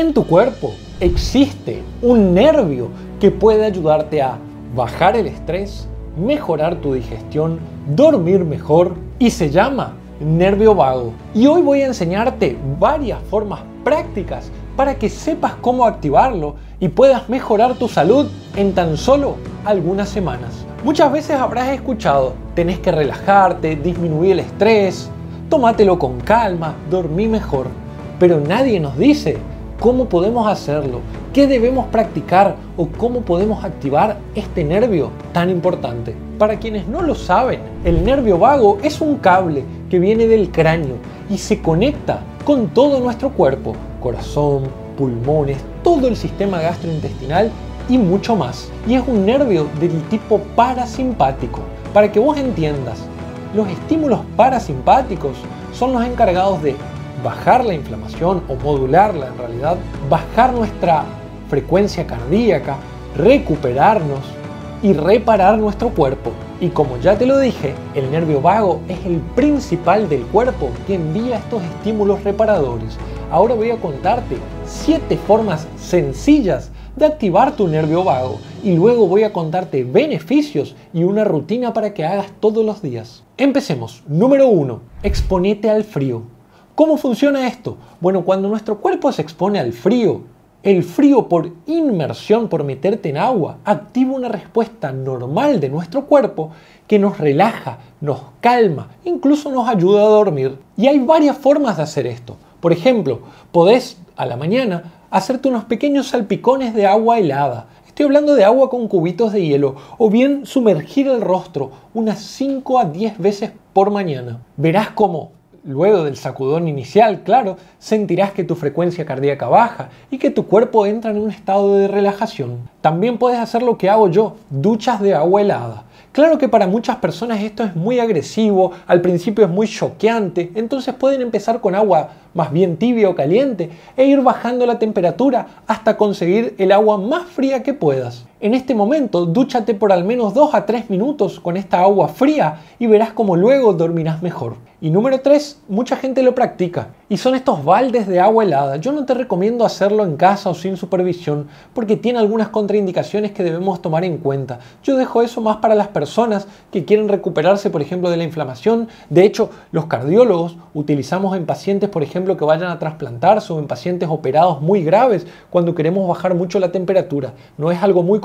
en tu cuerpo existe un nervio que puede ayudarte a bajar el estrés, mejorar tu digestión, dormir mejor y se llama nervio vago. Y hoy voy a enseñarte varias formas prácticas para que sepas cómo activarlo y puedas mejorar tu salud en tan solo algunas semanas. Muchas veces habrás escuchado, tenés que relajarte, disminuir el estrés, tómatelo con calma, dormir mejor. Pero nadie nos dice ¿Cómo podemos hacerlo? ¿Qué debemos practicar o cómo podemos activar este nervio tan importante? Para quienes no lo saben, el nervio vago es un cable que viene del cráneo y se conecta con todo nuestro cuerpo, corazón, pulmones, todo el sistema gastrointestinal y mucho más. Y es un nervio del tipo parasimpático. Para que vos entiendas, los estímulos parasimpáticos son los encargados de bajar la inflamación o modularla en realidad, bajar nuestra frecuencia cardíaca, recuperarnos y reparar nuestro cuerpo. Y como ya te lo dije, el nervio vago es el principal del cuerpo que envía estos estímulos reparadores. Ahora voy a contarte 7 formas sencillas de activar tu nervio vago y luego voy a contarte beneficios y una rutina para que hagas todos los días. Empecemos. Número 1. Exponete al frío. ¿Cómo funciona esto? Bueno, cuando nuestro cuerpo se expone al frío, el frío por inmersión, por meterte en agua, activa una respuesta normal de nuestro cuerpo que nos relaja, nos calma, incluso nos ayuda a dormir. Y hay varias formas de hacer esto. Por ejemplo, podés a la mañana hacerte unos pequeños salpicones de agua helada. Estoy hablando de agua con cubitos de hielo. O bien sumergir el rostro unas 5 a 10 veces por mañana. Verás cómo luego del sacudón inicial, claro, sentirás que tu frecuencia cardíaca baja y que tu cuerpo entra en un estado de relajación. También puedes hacer lo que hago yo, duchas de agua helada. Claro que para muchas personas esto es muy agresivo, al principio es muy choqueante, entonces pueden empezar con agua más bien tibia o caliente e ir bajando la temperatura hasta conseguir el agua más fría que puedas. En este momento, dúchate por al menos 2 a 3 minutos con esta agua fría y verás como luego dormirás mejor. Y número 3, mucha gente lo practica. Y son estos baldes de agua helada. Yo no te recomiendo hacerlo en casa o sin supervisión porque tiene algunas contraindicaciones que debemos tomar en cuenta. Yo dejo eso más para las personas que quieren recuperarse, por ejemplo, de la inflamación. De hecho, los cardiólogos utilizamos en pacientes, por ejemplo, que vayan a trasplantarse o en pacientes operados muy graves cuando queremos bajar mucho la temperatura. No es algo muy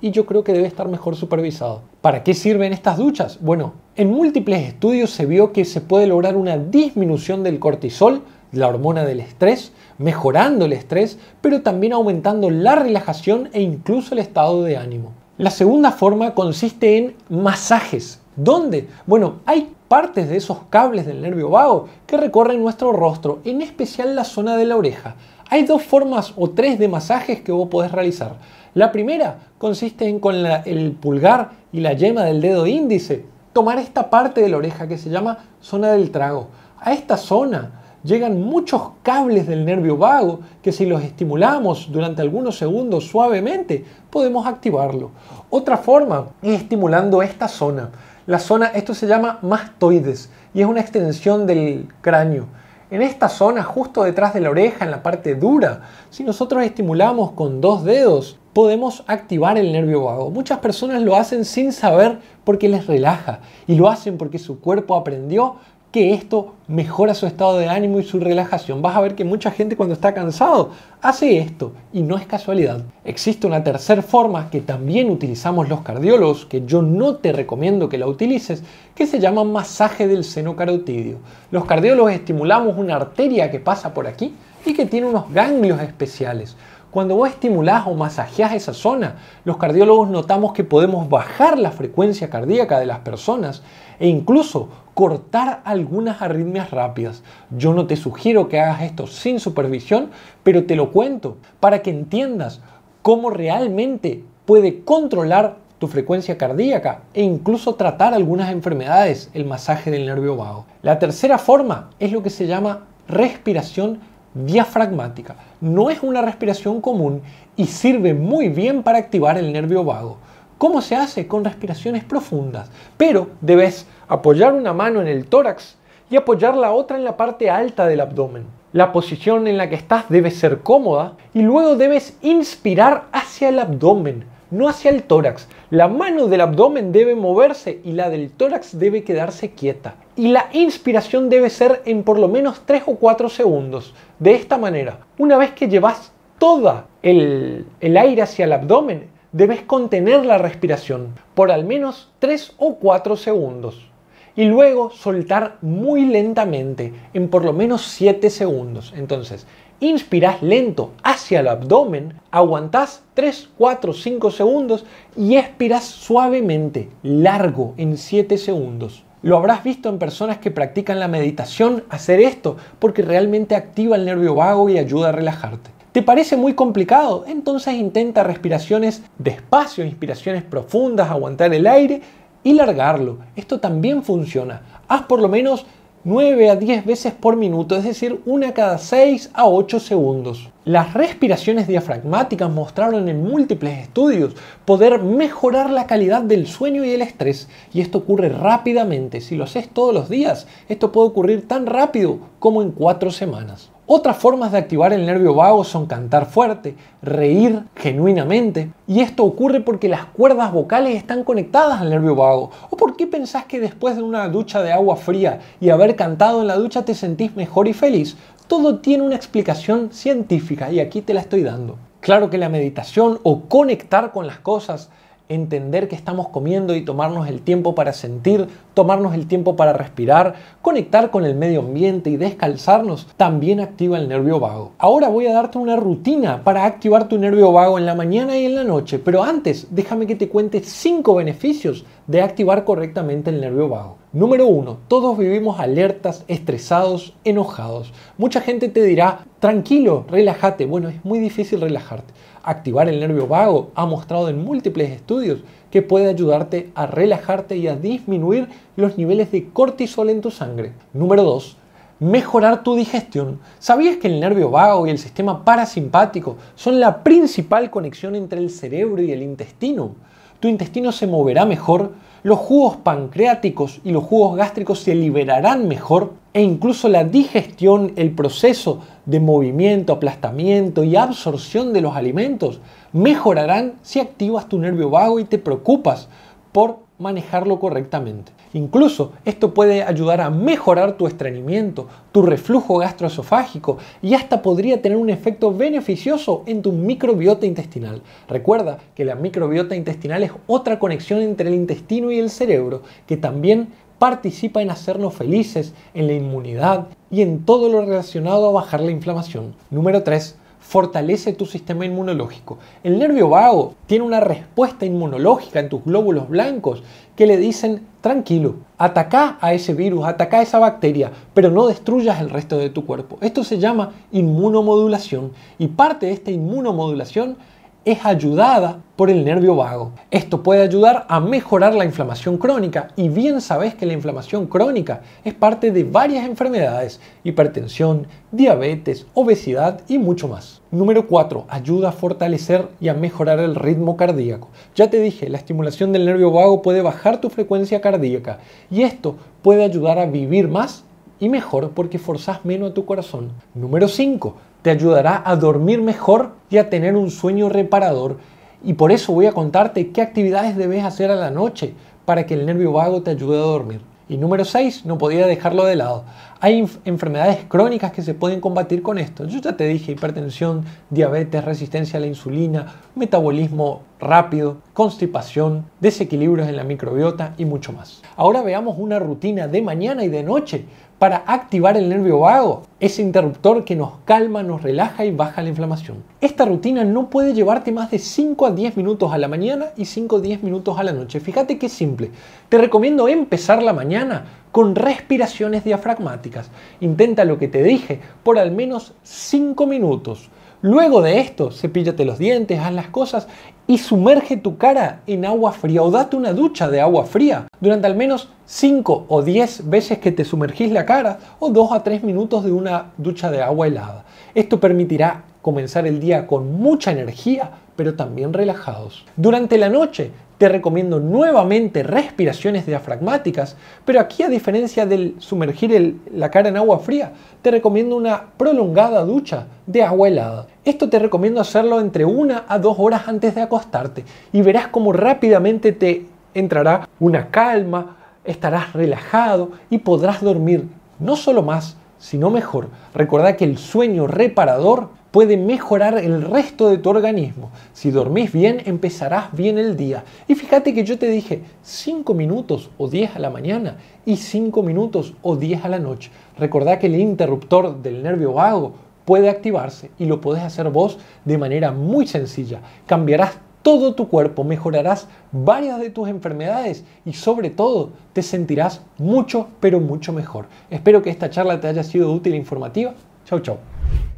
y yo creo que debe estar mejor supervisado. ¿Para qué sirven estas duchas? Bueno, en múltiples estudios se vio que se puede lograr una disminución del cortisol, la hormona del estrés, mejorando el estrés, pero también aumentando la relajación e incluso el estado de ánimo. La segunda forma consiste en masajes. ¿Dónde? Bueno, hay partes de esos cables del nervio vago que recorren nuestro rostro, en especial la zona de la oreja. Hay dos formas o tres de masajes que vos podés realizar. La primera consiste en con el pulgar y la yema del dedo índice tomar esta parte de la oreja que se llama zona del trago. A esta zona llegan muchos cables del nervio vago que si los estimulamos durante algunos segundos suavemente podemos activarlo. Otra forma es estimulando esta zona. La zona, esto se llama mastoides y es una extensión del cráneo en esta zona justo detrás de la oreja, en la parte dura, si nosotros estimulamos con dos dedos, podemos activar el nervio vago. Muchas personas lo hacen sin saber porque les relaja y lo hacen porque su cuerpo aprendió que esto mejora su estado de ánimo y su relajación. Vas a ver que mucha gente cuando está cansado hace esto y no es casualidad. Existe una tercera forma que también utilizamos los cardiólogos, que yo no te recomiendo que la utilices, que se llama masaje del seno carotidio. Los cardiólogos estimulamos una arteria que pasa por aquí y que tiene unos ganglios especiales. Cuando vos estimulás o masajeas esa zona, los cardiólogos notamos que podemos bajar la frecuencia cardíaca de las personas e incluso cortar algunas arritmias rápidas. Yo no te sugiero que hagas esto sin supervisión, pero te lo cuento para que entiendas cómo realmente puede controlar tu frecuencia cardíaca e incluso tratar algunas enfermedades el masaje del nervio vago. La tercera forma es lo que se llama respiración diafragmática. No es una respiración común y sirve muy bien para activar el nervio vago. ¿Cómo se hace? Con respiraciones profundas. Pero debes apoyar una mano en el tórax y apoyar la otra en la parte alta del abdomen. La posición en la que estás debe ser cómoda y luego debes inspirar hacia el abdomen, no hacia el tórax. La mano del abdomen debe moverse y la del tórax debe quedarse quieta. Y la inspiración debe ser en por lo menos 3 o 4 segundos. De esta manera, una vez que llevas todo el, aire hacia el abdomen, debes contener la respiración por al menos 3 o 4 segundos y luego soltar muy lentamente en por lo menos 7 segundos. Entonces, inspiras lento hacia el abdomen, aguantas 3, 4, 5 segundos y expirás suavemente, largo, en 7 segundos. Lo habrás visto en personas que practican la meditación hacer esto porque realmente activa el nervio vago y ayuda a relajarte. ¿Te parece muy complicado? Entonces intenta respiraciones despacio, inspiraciones profundas, aguantar el aire y largarlo. Esto también funciona. Haz por lo menos 9 a 10 veces por minuto, es decir, una cada 6 a 8 segundos. Las respiraciones diafragmáticas mostraron en múltiples estudios poder mejorar la calidad del sueño y el estrés, y esto ocurre rápidamente. Si lo haces todos los días, esto puede ocurrir tan rápido como en 4 semanas. Otras formas de activar el nervio vago son cantar fuerte, reír genuinamente, y esto ocurre porque las cuerdas vocales están conectadas al nervio vago. ¿O por qué pensás que después de una ducha de agua fría y haber cantado en la ducha te sentís mejor y feliz? Todo tiene una explicación científica y aquí te la estoy dando. Claro que la meditación o conectar con las cosas entender que estamos comiendo y tomarnos el tiempo para sentir, tomarnos el tiempo para respirar, conectar con el medio ambiente y descalzarnos, también activa el nervio vago. Ahora voy a darte una rutina para activar tu nervio vago en la mañana y en la noche, pero antes déjame que te cuente 5 beneficios de activar correctamente el nervio vago. Número 1. Todos vivimos alertas, estresados, enojados. Mucha gente te dirá, tranquilo, relájate. Bueno, es muy difícil relajarte. Activar el nervio vago ha mostrado en múltiples estudios que puede ayudarte a relajarte y a disminuir los niveles de cortisol en tu sangre. Número 2 mejorar tu digestión. ¿Sabías que el nervio vago y el sistema parasimpático son la principal conexión entre el cerebro y el intestino? tu intestino se moverá mejor, los jugos pancreáticos y los jugos gástricos se liberarán mejor e incluso la digestión, el proceso de movimiento, aplastamiento y absorción de los alimentos mejorarán si activas tu nervio vago y te preocupas por manejarlo correctamente. Incluso esto puede ayudar a mejorar tu estreñimiento, tu reflujo gastroesofágico y hasta podría tener un efecto beneficioso en tu microbiota intestinal. Recuerda que la microbiota intestinal es otra conexión entre el intestino y el cerebro que también participa en hacernos felices, en la inmunidad y en todo lo relacionado a bajar la inflamación. Número 3 fortalece tu sistema inmunológico. El nervio vago tiene una respuesta inmunológica en tus glóbulos blancos que le dicen, tranquilo, ataca a ese virus, ataca a esa bacteria, pero no destruyas el resto de tu cuerpo. Esto se llama inmunomodulación y parte de esta inmunomodulación es ayudada por el nervio vago. Esto puede ayudar a mejorar la inflamación crónica y bien sabes que la inflamación crónica es parte de varias enfermedades, hipertensión, diabetes, obesidad y mucho más. Número 4. Ayuda a fortalecer y a mejorar el ritmo cardíaco. Ya te dije, la estimulación del nervio vago puede bajar tu frecuencia cardíaca y esto puede ayudar a vivir más y mejor porque forzás menos a tu corazón. Número 5. Te ayudará a dormir mejor a tener un sueño reparador. Y por eso voy a contarte qué actividades debes hacer a la noche para que el nervio vago te ayude a dormir. Y número 6, no podía dejarlo de lado. Hay enfermedades crónicas que se pueden combatir con esto. Yo ya te dije hipertensión, diabetes, resistencia a la insulina, metabolismo rápido, constipación, desequilibrios en la microbiota y mucho más. Ahora veamos una rutina de mañana y de noche para activar el nervio vago, ese interruptor que nos calma, nos relaja y baja la inflamación. Esta rutina no puede llevarte más de 5 a 10 minutos a la mañana y 5 a 10 minutos a la noche. Fíjate qué simple. Te recomiendo empezar la mañana con respiraciones diafragmáticas. Intenta lo que te dije por al menos 5 minutos. Luego de esto, cepíllate los dientes, haz las cosas y sumerge tu cara en agua fría o date una ducha de agua fría durante al menos 5 o 10 veces que te sumergís la cara o 2 a 3 minutos de una ducha de agua helada. Esto permitirá comenzar el día con mucha energía, pero también relajados. Durante la noche te recomiendo nuevamente respiraciones diafragmáticas, pero aquí a diferencia del sumergir la cara en agua fría, te recomiendo una prolongada ducha de agua helada. Esto te recomiendo hacerlo entre una a dos horas antes de acostarte y verás cómo rápidamente te entrará una calma, estarás relajado y podrás dormir no solo más, sino mejor. Recordá que el sueño reparador puede mejorar el resto de tu organismo. Si dormís bien, empezarás bien el día. Y fíjate que yo te dije 5 minutos o 10 a la mañana y 5 minutos o 10 a la noche. Recordá que el interruptor del nervio vago puede activarse y lo podés hacer vos de manera muy sencilla. Cambiarás todo tu cuerpo, mejorarás varias de tus enfermedades y sobre todo te sentirás mucho, pero mucho mejor. Espero que esta charla te haya sido útil e informativa. Chau, chau.